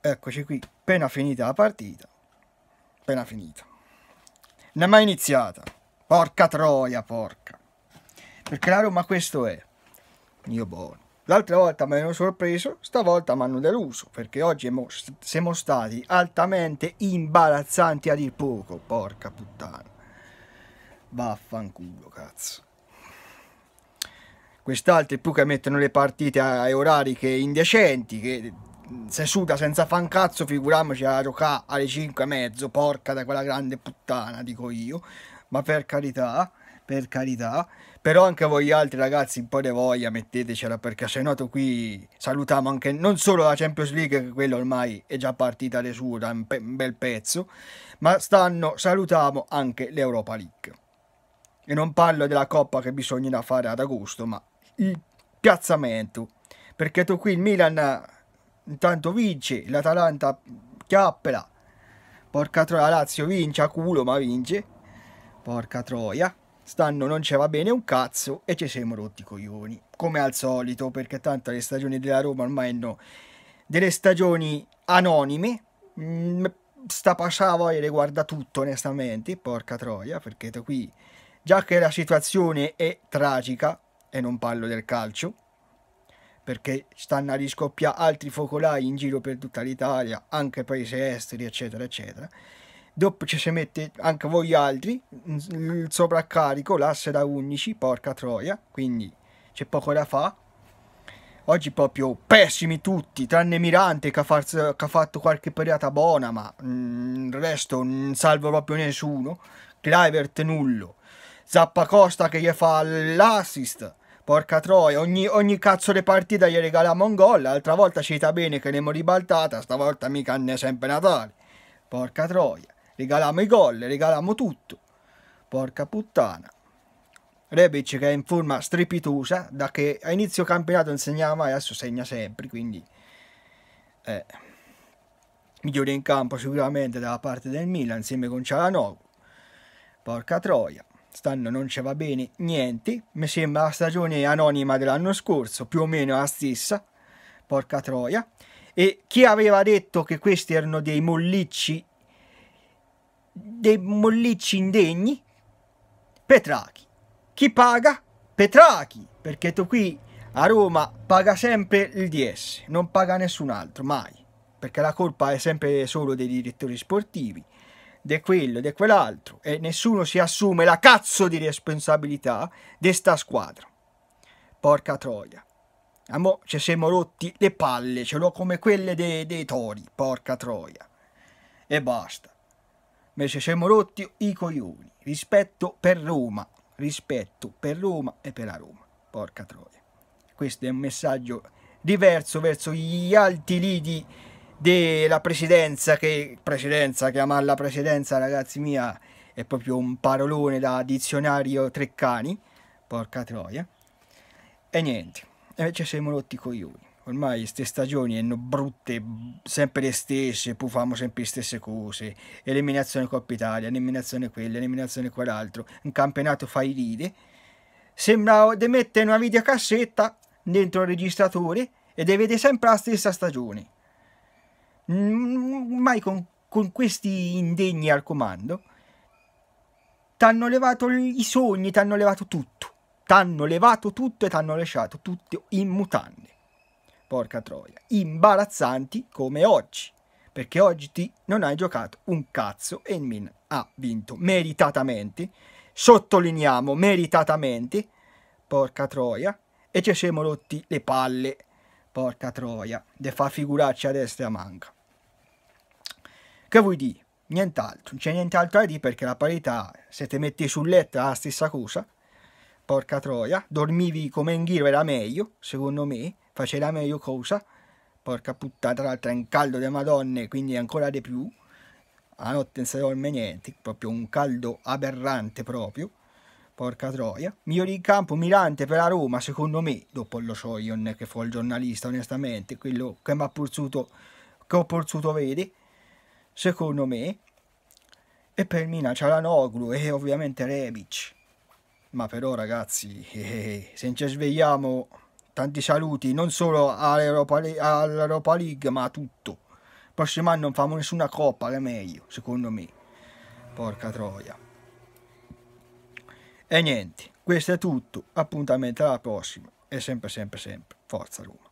Eccoci qui, appena finita la partita. Appena finita. Non è mai iniziata. Porca troia, porca. Perché la Roma questo è. mio buono. L'altra volta mi hanno sorpreso, stavolta mi hanno deluso, perché oggi siamo stati altamente imbarazzanti a dir poco, porca puttana. Vaffanculo, cazzo. Quest'altro è più che mettono le partite a orari che indecenti, che se suda senza fan cazzo, figuriamoci a giocare alle 5 e mezzo, porca da quella grande puttana, dico io. Ma per carità, per carità. Però anche voi altri ragazzi, un po' di voglia mettetecela, perché se noto qui salutiamo anche non solo la Champions League, che quella ormai è già partita le sue da un, pe un bel pezzo, ma stanno salutiamo anche l'Europa League. E non parlo della coppa che bisognerà fare ad agosto, ma il piazzamento. Perché tu qui il Milan intanto vince l'Atalanta chiappela porca troia la Lazio vince a culo ma vince porca troia stanno non ci va bene un cazzo e ci siamo rotti i coglioni come al solito perché tanto le stagioni della Roma ormai hanno delle stagioni anonime mh, mm, sta passava e le guarda tutto onestamente porca troia perché da qui già che la situazione è tragica e non parlo del calcio perché stanno a riscoppiare altri focolai in giro per tutta l'Italia, anche paesi esteri, eccetera, eccetera. Dopo ci si mette anche voi altri, il sovraccarico, l'asse da 11, porca troia, quindi c'è poco da fare. Oggi proprio pessimi tutti, tranne Mirante che ha, farso, che ha fatto qualche periata buona, ma mh, mm, il resto non salvo proprio nessuno. Clivert nullo, Zappacosta che gli fa l'assist, Porca troia, ogni, ogni cazzo di partita gli regaliamo un gol. L'altra volta cita bene che ne ribaltata, stavolta mica ne è sempre Natale. Porca troia, regaliamo i gol, regaliamo tutto. Porca puttana. Rebic che è in forma strepitosa, da che a inizio campionato non segnava mai, adesso segna sempre, quindi... Eh, migliore in campo sicuramente dalla parte del Milan insieme con Cialanoglu. Porca troia quest'anno non ci va bene niente, mi sembra la stagione anonima dell'anno scorso, più o meno la stessa, porca troia, e chi aveva detto che questi erano dei mollicci, dei mollicci indegni, Petrachi. Chi paga? Petrachi, perché tu qui a Roma paga sempre il DS, non paga nessun altro, mai, perché la colpa è sempre solo dei direttori sportivi, di quello, di quell'altro e nessuno si assume la cazzo di responsabilità di sta squadra. Porca troia. Amo, ci siamo rotti le palle, ce l'ho come quelle dei, dei tori, porca troia. E basta. Ma ci siamo rotti i coglioni. Rispetto per Roma, rispetto per Roma e per la Roma, porca troia. Questo è un messaggio diverso verso gli alti lidi della presidenza che presidenza chiamarla presidenza ragazzi mia è proprio un parolone da dizionario Treccani porca troia e niente invece siamo rotti coglioni ormai queste stagioni erano brutte sempre le stesse puffiamo sempre le stesse cose eliminazione Coppa Italia eliminazione quella eliminazione quell'altro un campionato fai ride sembrava di mettere una videocassetta dentro il registratore e di vedere sempre la stessa stagione Mm, mai con, con questi indegni al comando, ti hanno levato i sogni, ti hanno levato tutto. Ti hanno levato tutto e ti hanno lasciato tutto in mutande. Porca troia, imbarazzanti come oggi, perché oggi ti non hai giocato un cazzo e il Min ha vinto meritatamente, sottolineiamo meritatamente, porca troia, e ci siamo rotti le palle, porca troia, de fa figurarci a destra e a manca. Che vuoi dire? Nient'altro, non c'è nient'altro a dire perché la parità, se ti metti sul letto, è la stessa cosa. Porca troia, dormivi come in giro era meglio, secondo me, faceva meglio cosa. Porca puttana, tra l'altro è un caldo di madonne, quindi ancora di più. a notte non si dorme niente, proprio un caldo aberrante proprio. Porca troia. Migliore in campo, Mirante per la Roma, secondo me, dopo lo so io che fu il giornalista, onestamente, quello che mi ha pursuto, che ho pursuto vedere, secondo me, e per Mina Cialanoglu e ovviamente Rebic. Ma però ragazzi, eh, eh, eh se ci svegliamo, tanti saluti, non solo all'Europa, all'Europa League, ma a tutto. Prossimo anno non famo nessuna coppa, è meglio, secondo me. Porca troia. E niente, questo è tutto, appuntamento alla prossima e sempre sempre sempre, forza Roma.